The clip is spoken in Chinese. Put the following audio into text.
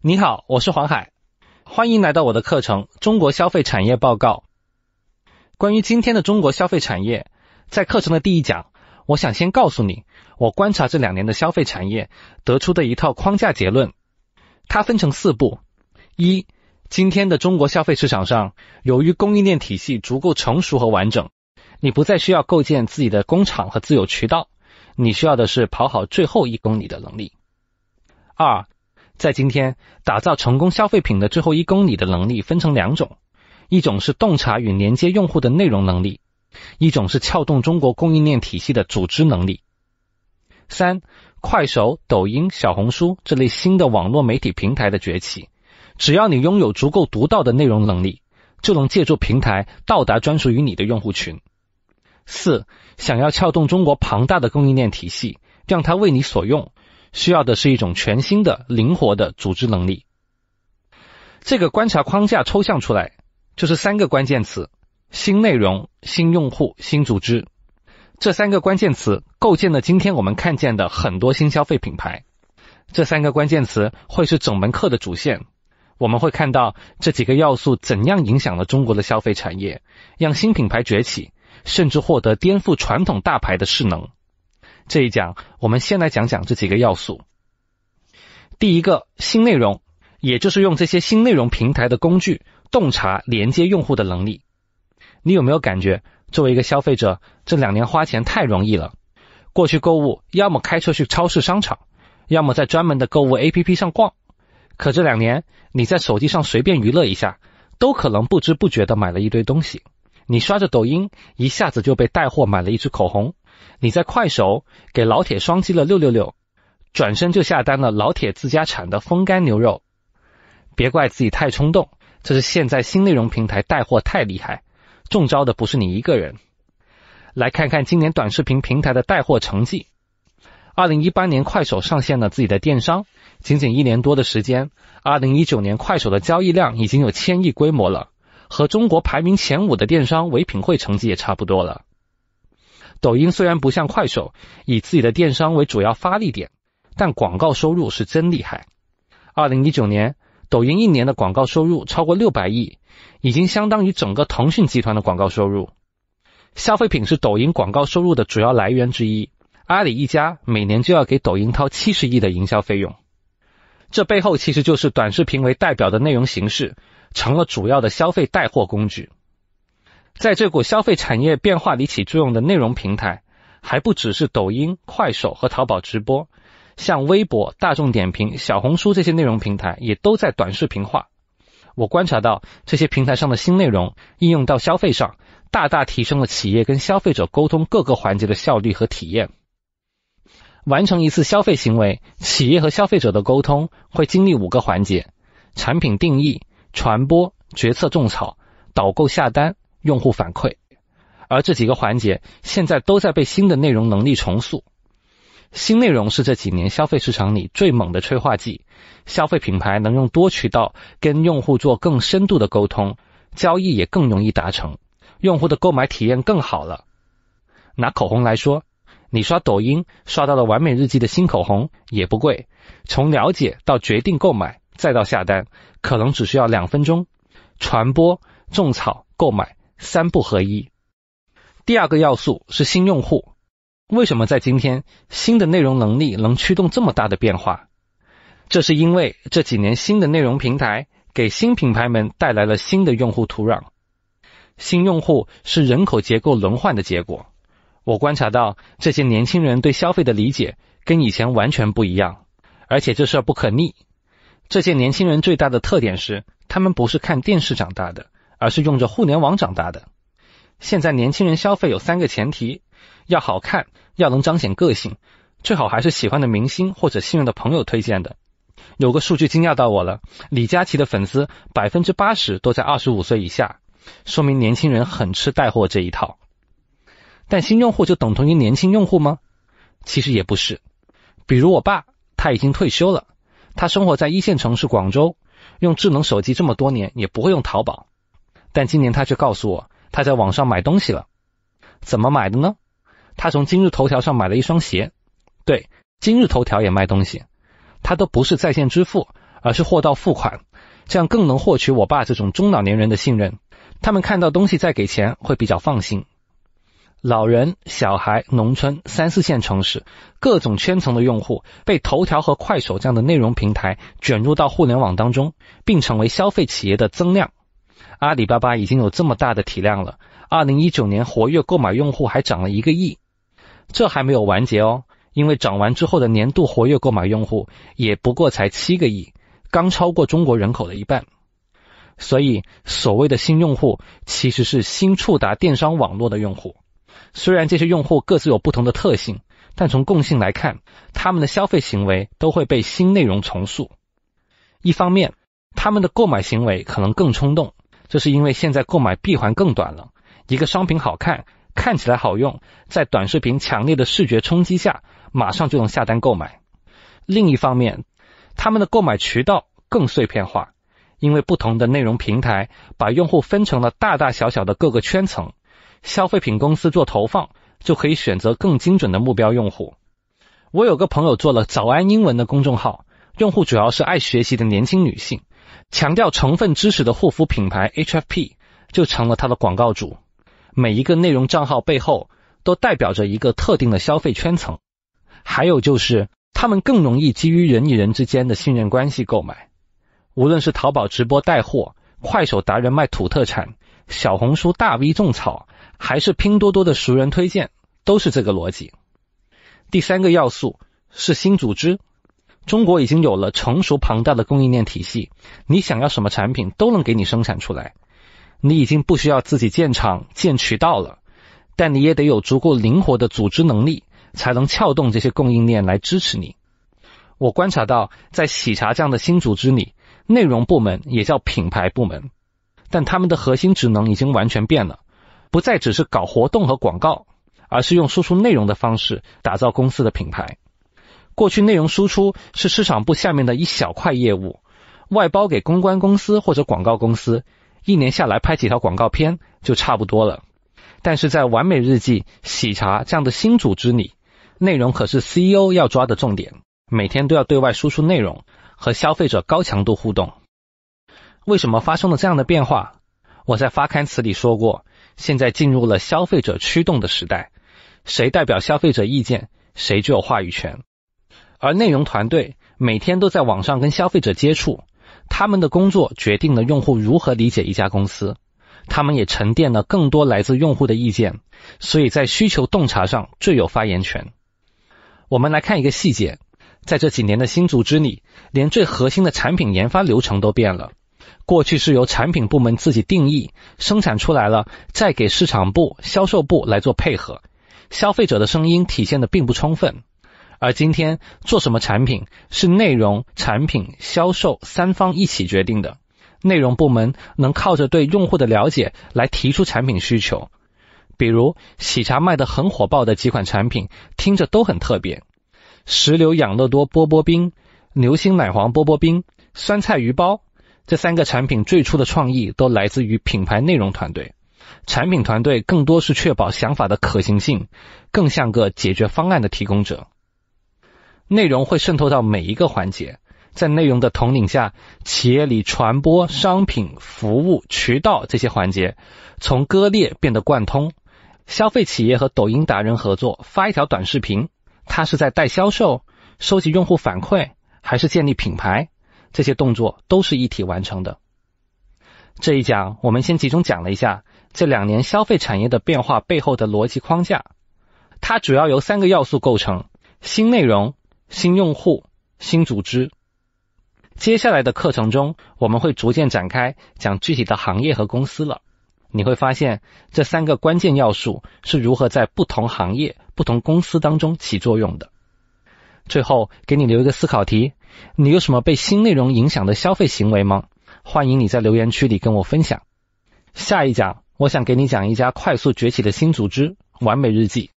你好，我是黄海，欢迎来到我的课程《中国消费产业报告》。关于今天的中国消费产业，在课程的第一讲，我想先告诉你，我观察这两年的消费产业得出的一套框架结论，它分成四步：一、今天的中国消费市场上，由于供应链体系足够成熟和完整，你不再需要构建自己的工厂和自有渠道，你需要的是跑好最后一公里的能力；二、在今天，打造成功消费品的最后一公里的能力分成两种：一种是洞察与连接用户的内容能力；一种是撬动中国供应链体系的组织能力。三、快手、抖音、小红书这类新的网络媒体平台的崛起，只要你拥有足够独到的内容能力，就能借助平台到达专属于你的用户群。四、想要撬动中国庞大的供应链体系，让它为你所用。需要的是一种全新的、灵活的组织能力。这个观察框架抽象出来就是三个关键词：新内容、新用户、新组织。这三个关键词构建了今天我们看见的很多新消费品牌。这三个关键词会是整门课的主线。我们会看到这几个要素怎样影响了中国的消费产业，让新品牌崛起，甚至获得颠覆传统大牌的势能。这一讲，我们先来讲讲这几个要素。第一个，新内容，也就是用这些新内容平台的工具洞察连接用户的能力。你有没有感觉，作为一个消费者，这两年花钱太容易了？过去购物要么开车去超市商场，要么在专门的购物 APP 上逛，可这两年你在手机上随便娱乐一下，都可能不知不觉的买了一堆东西。你刷着抖音，一下子就被带货买了一支口红；你在快手给老铁双击了六六六，转身就下单了老铁自家产的风干牛肉。别怪自己太冲动，这是现在新内容平台带货太厉害，中招的不是你一个人。来看看今年短视频平台的带货成绩。二零一八年快手上线了自己的电商，仅仅一年多的时间，二零一九年快手的交易量已经有千亿规模了。和中国排名前五的电商唯品会成绩也差不多了。抖音虽然不像快手以自己的电商为主要发力点，但广告收入是真厉害。二零一九年，抖音一年的广告收入超过六百亿，已经相当于整个腾讯集团的广告收入。消费品是抖音广告收入的主要来源之一，阿里一家每年就要给抖音掏七十亿的营销费用。这背后其实就是短视频为代表的内容形式，成了主要的消费带货工具。在这股消费产业变化里起作用的内容平台，还不只是抖音、快手和淘宝直播，像微博、大众点评、小红书这些内容平台也都在短视频化。我观察到，这些平台上的新内容应用到消费上，大大提升了企业跟消费者沟通各个环节的效率和体验。完成一次消费行为，企业和消费者的沟通会经历五个环节：产品定义、传播、决策、种草、导购、下单、用户反馈。而这几个环节现在都在被新的内容能力重塑。新内容是这几年消费市场里最猛的催化剂。消费品牌能用多渠道跟用户做更深度的沟通，交易也更容易达成，用户的购买体验更好了。拿口红来说。你刷抖音，刷到了完美日记的新口红，也不贵。从了解到决定购买，再到下单，可能只需要两分钟。传播、种草、购买，三步合一。第二个要素是新用户。为什么在今天，新的内容能力能驱动这么大的变化？这是因为这几年新的内容平台给新品牌们带来了新的用户土壤。新用户是人口结构轮换的结果。我观察到，这些年轻人对消费的理解跟以前完全不一样，而且这事儿不可逆。这些年轻人最大的特点是，他们不是看电视长大的，而是用着互联网长大的。现在年轻人消费有三个前提：要好看，要能彰显个性，最好还是喜欢的明星或者信任的朋友推荐的。有个数据惊讶到我了：李佳琦的粉丝百分之八十都在二十五岁以下，说明年轻人很吃带货这一套。但新用户就等同于年轻用户吗？其实也不是。比如我爸，他已经退休了，他生活在一线城市广州，用智能手机这么多年也不会用淘宝，但今年他却告诉我他在网上买东西了。怎么买的呢？他从今日头条上买了一双鞋。对，今日头条也卖东西。他都不是在线支付，而是货到付款，这样更能获取我爸这种中老年人的信任。他们看到东西再给钱会比较放心。老人、小孩、农村、三四线城市，各种圈层的用户被头条和快手这样的内容平台卷入到互联网当中，并成为消费企业的增量。阿里巴巴已经有这么大的体量了，二零一九年活跃购买用户还涨了一个亿，这还没有完结哦，因为涨完之后的年度活跃购买用户也不过才七个亿，刚超过中国人口的一半。所以，所谓的新用户，其实是新触达电商网络的用户。虽然这些用户各自有不同的特性，但从共性来看，他们的消费行为都会被新内容重塑。一方面，他们的购买行为可能更冲动，这是因为现在购买闭环更短了，一个商品好看、看起来好用，在短视频强烈的视觉冲击下，马上就能下单购买。另一方面，他们的购买渠道更碎片化，因为不同的内容平台把用户分成了大大小小的各个圈层。消费品公司做投放，就可以选择更精准的目标用户。我有个朋友做了早安英文的公众号，用户主要是爱学习的年轻女性。强调成分知识的护肤品牌 HFP 就成了他的广告主。每一个内容账号背后都代表着一个特定的消费圈层，还有就是他们更容易基于人与人之间的信任关系购买。无论是淘宝直播带货、快手达人卖土特产、小红书大 V 种草。还是拼多多的熟人推荐，都是这个逻辑。第三个要素是新组织。中国已经有了成熟庞大的供应链体系，你想要什么产品都能给你生产出来。你已经不需要自己建厂、建渠道了，但你也得有足够灵活的组织能力，才能撬动这些供应链来支持你。我观察到，在喜茶这样的新组织里，内容部门也叫品牌部门，但他们的核心职能已经完全变了。不再只是搞活动和广告，而是用输出内容的方式打造公司的品牌。过去内容输出是市场部下面的一小块业务，外包给公关公司或者广告公司，一年下来拍几条广告片就差不多了。但是在完美日记、喜茶这样的新组织里，内容可是 CEO 要抓的重点，每天都要对外输出内容和消费者高强度互动。为什么发生了这样的变化？我在发刊词里说过，现在进入了消费者驱动的时代，谁代表消费者意见，谁就有话语权。而内容团队每天都在网上跟消费者接触，他们的工作决定了用户如何理解一家公司，他们也沉淀了更多来自用户的意见，所以在需求洞察上最有发言权。我们来看一个细节，在这几年的新组织里，连最核心的产品研发流程都变了。过去是由产品部门自己定义，生产出来了再给市场部、销售部来做配合，消费者的声音体现的并不充分。而今天做什么产品是内容、产品、销售三方一起决定的，内容部门能靠着对用户的了解来提出产品需求。比如喜茶卖的很火爆的几款产品，听着都很特别：石榴养乐多波波冰、牛心奶黄波波冰、酸菜鱼包。这三个产品最初的创意都来自于品牌内容团队，产品团队更多是确保想法的可行性，更像个解决方案的提供者。内容会渗透到每一个环节，在内容的统领下，企业里传播、商品、服务、渠道这些环节从割裂变得贯通。消费企业和抖音达人合作发一条短视频，他是在带销售、收集用户反馈，还是建立品牌？这些动作都是一体完成的。这一讲我们先集中讲了一下这两年消费产业的变化背后的逻辑框架，它主要由三个要素构成：新内容、新用户、新组织。接下来的课程中，我们会逐渐展开讲具体的行业和公司了。你会发现这三个关键要素是如何在不同行业、不同公司当中起作用的。最后给你留一个思考题。你有什么被新内容影响的消费行为吗？欢迎你在留言区里跟我分享。下一讲，我想给你讲一家快速崛起的新组织——完美日记。